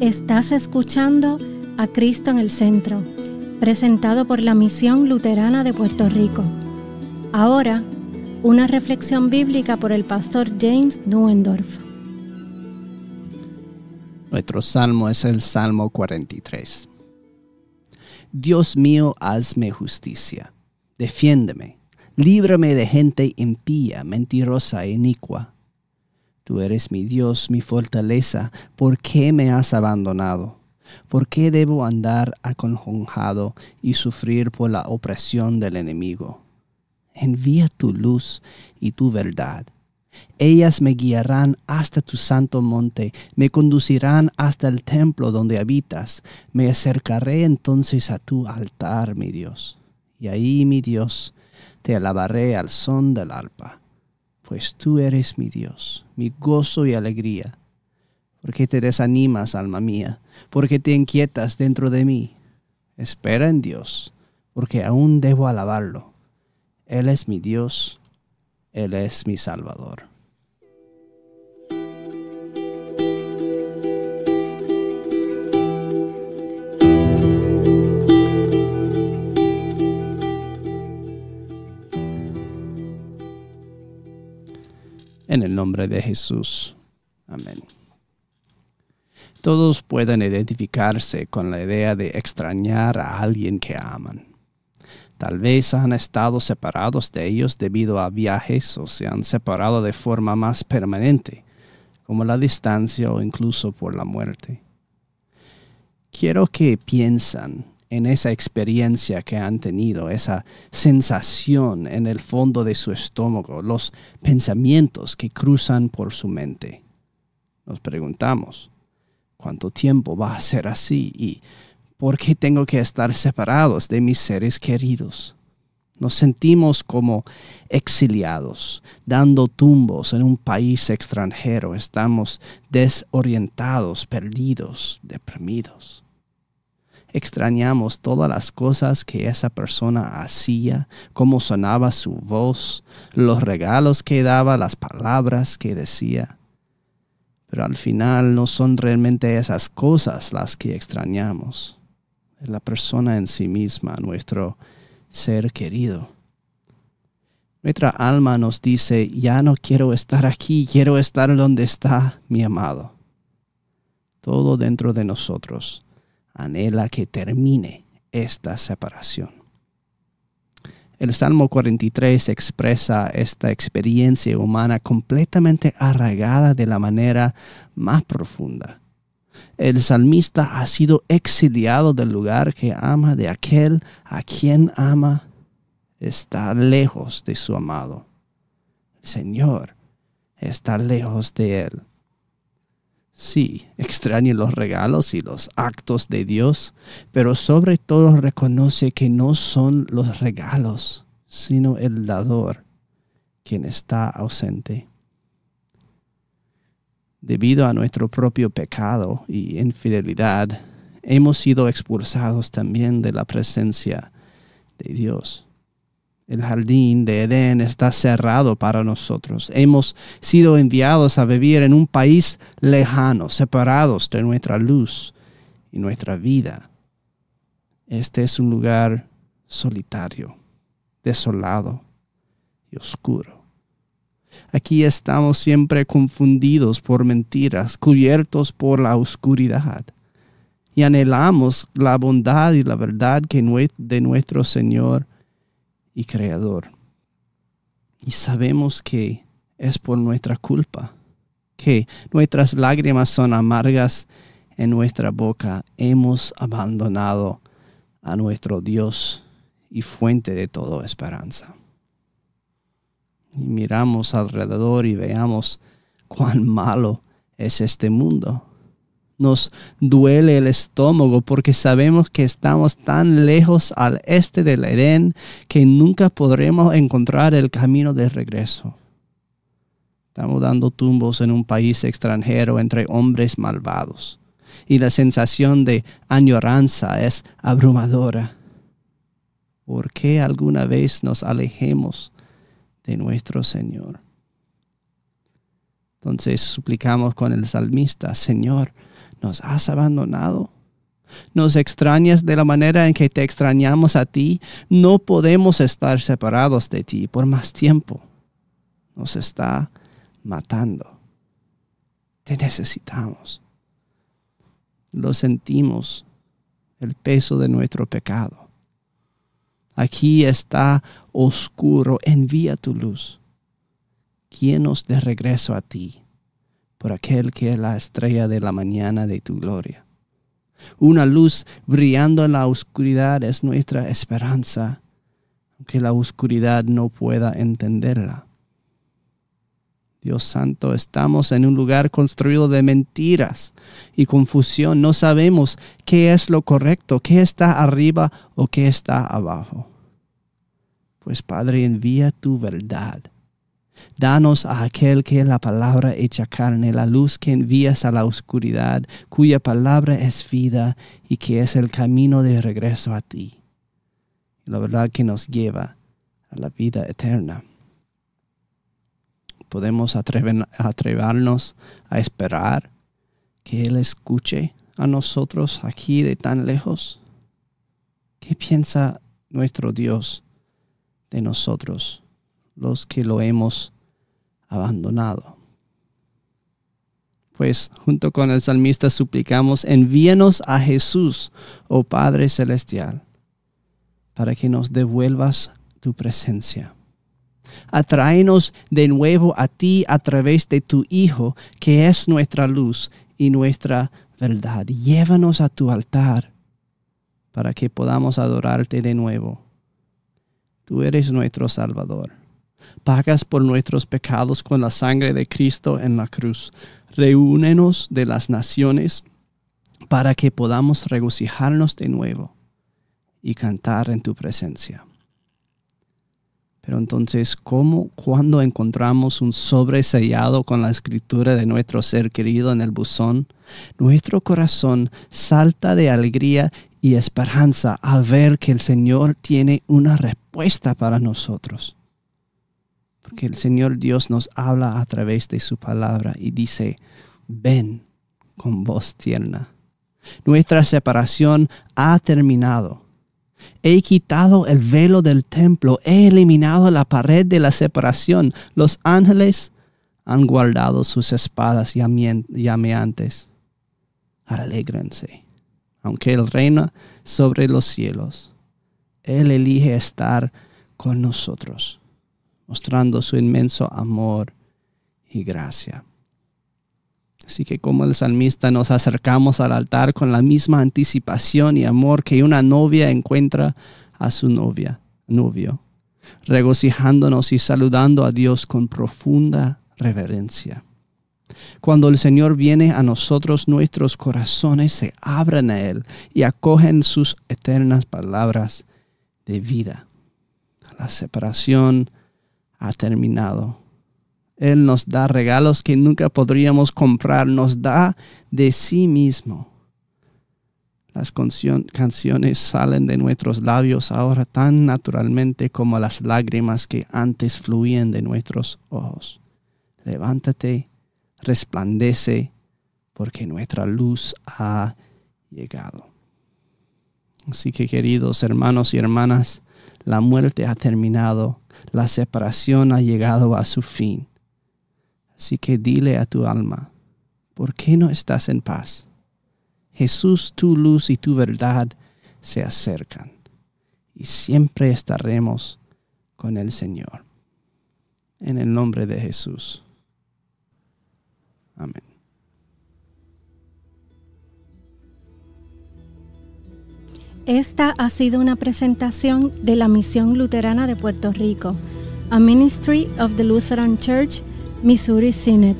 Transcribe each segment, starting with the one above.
Estás escuchando a Cristo en el Centro, presentado por la Misión Luterana de Puerto Rico. Ahora, una reflexión bíblica por el pastor James Nuendorf. Nuestro salmo es el Salmo 43. Dios mío, hazme justicia, defiéndeme, líbrame de gente impía, mentirosa e inicua Tú eres mi Dios, mi fortaleza. ¿Por qué me has abandonado? ¿Por qué debo andar aconjonjado y sufrir por la opresión del enemigo? Envía tu luz y tu verdad. Ellas me guiarán hasta tu santo monte, me conducirán hasta el templo donde habitas. Me acercaré entonces a tu altar, mi Dios. Y ahí, mi Dios, te alabaré al son del alpa pues tú eres mi Dios, mi gozo y alegría. porque te desanimas, alma mía? porque te inquietas dentro de mí? Espera en Dios, porque aún debo alabarlo. Él es mi Dios, Él es mi Salvador. de Jesús. Amén. Todos pueden identificarse con la idea de extrañar a alguien que aman. Tal vez han estado separados de ellos debido a viajes o se han separado de forma más permanente, como la distancia o incluso por la muerte. Quiero que piensen en esa experiencia que han tenido, esa sensación en el fondo de su estómago, los pensamientos que cruzan por su mente. Nos preguntamos, ¿cuánto tiempo va a ser así? ¿Y por qué tengo que estar separados de mis seres queridos? Nos sentimos como exiliados, dando tumbos en un país extranjero. Estamos desorientados, perdidos, deprimidos. Extrañamos todas las cosas que esa persona hacía, cómo sonaba su voz, los regalos que daba, las palabras que decía. Pero al final no son realmente esas cosas las que extrañamos. Es la persona en sí misma, nuestro ser querido. Nuestra alma nos dice, ya no quiero estar aquí, quiero estar donde está mi amado. Todo dentro de nosotros anhela que termine esta separación. El Salmo 43 expresa esta experiencia humana completamente arraigada de la manera más profunda. El salmista ha sido exiliado del lugar que ama, de aquel a quien ama, está lejos de su amado. Señor está lejos de él Sí, extrañe los regalos y los actos de Dios, pero sobre todo reconoce que no son los regalos, sino el dador quien está ausente. Debido a nuestro propio pecado y infidelidad, hemos sido expulsados también de la presencia de Dios. El jardín de Edén está cerrado para nosotros. Hemos sido enviados a vivir en un país lejano, separados de nuestra luz y nuestra vida. Este es un lugar solitario, desolado y oscuro. Aquí estamos siempre confundidos por mentiras, cubiertos por la oscuridad, y anhelamos la bondad y la verdad que de nuestro Señor y creador. Y sabemos que es por nuestra culpa, que nuestras lágrimas son amargas en nuestra boca. Hemos abandonado a nuestro Dios y fuente de toda esperanza. Y miramos alrededor y veamos cuán malo es este mundo nos duele el estómago porque sabemos que estamos tan lejos al este del Edén que nunca podremos encontrar el camino de regreso. Estamos dando tumbos en un país extranjero entre hombres malvados y la sensación de añoranza es abrumadora. ¿Por qué alguna vez nos alejemos de nuestro Señor? Entonces suplicamos con el salmista, Señor, nos has abandonado. Nos extrañas de la manera en que te extrañamos a ti. No podemos estar separados de ti por más tiempo. Nos está matando. Te necesitamos. Lo sentimos, el peso de nuestro pecado. Aquí está oscuro, envía tu luz. Quien nos de regreso a ti por aquel que es la estrella de la mañana de tu gloria. Una luz brillando en la oscuridad es nuestra esperanza, aunque la oscuridad no pueda entenderla. Dios Santo, estamos en un lugar construido de mentiras y confusión. No sabemos qué es lo correcto, qué está arriba o qué está abajo. Pues Padre, envía tu verdad Danos a aquel que es la palabra hecha carne, la luz que envías a la oscuridad, cuya palabra es vida y que es el camino de regreso a ti. La verdad que nos lleva a la vida eterna. Podemos atrevernos a esperar que Él escuche a nosotros aquí de tan lejos. ¿Qué piensa nuestro Dios de nosotros? los que lo hemos abandonado. Pues junto con el salmista suplicamos, envíenos a Jesús, oh Padre Celestial, para que nos devuelvas tu presencia. Atráenos de nuevo a ti a través de tu Hijo, que es nuestra luz y nuestra verdad. Llévanos a tu altar para que podamos adorarte de nuevo. Tú eres nuestro Salvador pagas por nuestros pecados con la sangre de Cristo en la cruz. Reúnenos de las naciones para que podamos regocijarnos de nuevo y cantar en tu presencia. Pero entonces, ¿cómo cuando encontramos un sobre con la escritura de nuestro ser querido en el buzón? Nuestro corazón salta de alegría y esperanza a ver que el Señor tiene una respuesta para nosotros. Porque el Señor Dios nos habla a través de su palabra y dice, ven con voz tierna. Nuestra separación ha terminado. He quitado el velo del templo, he eliminado la pared de la separación. Los ángeles han guardado sus espadas llameantes. Alégrense, aunque Él reina sobre los cielos. Él elige estar con nosotros mostrando su inmenso amor y gracia. Así que como el salmista nos acercamos al altar con la misma anticipación y amor que una novia encuentra a su novia, novio, regocijándonos y saludando a Dios con profunda reverencia. Cuando el Señor viene a nosotros, nuestros corazones se abren a Él y acogen sus eternas palabras de vida. La separación, ha terminado. Él nos da regalos que nunca podríamos comprar, nos da de sí mismo. Las canciones salen de nuestros labios ahora tan naturalmente como las lágrimas que antes fluían de nuestros ojos. Levántate, resplandece, porque nuestra luz ha llegado. Así que queridos hermanos y hermanas, la muerte ha terminado, la separación ha llegado a su fin. Así que dile a tu alma, ¿por qué no estás en paz? Jesús, tu luz y tu verdad se acercan y siempre estaremos con el Señor. En el nombre de Jesús. Amén. Esta ha sido una presentación de la Misión Luterana de Puerto Rico, a Ministry of the Lutheran Church, Missouri Synod.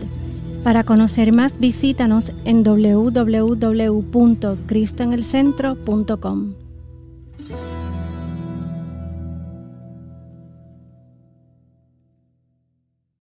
Para conocer más, visítanos en www.cristoenelcentro.com.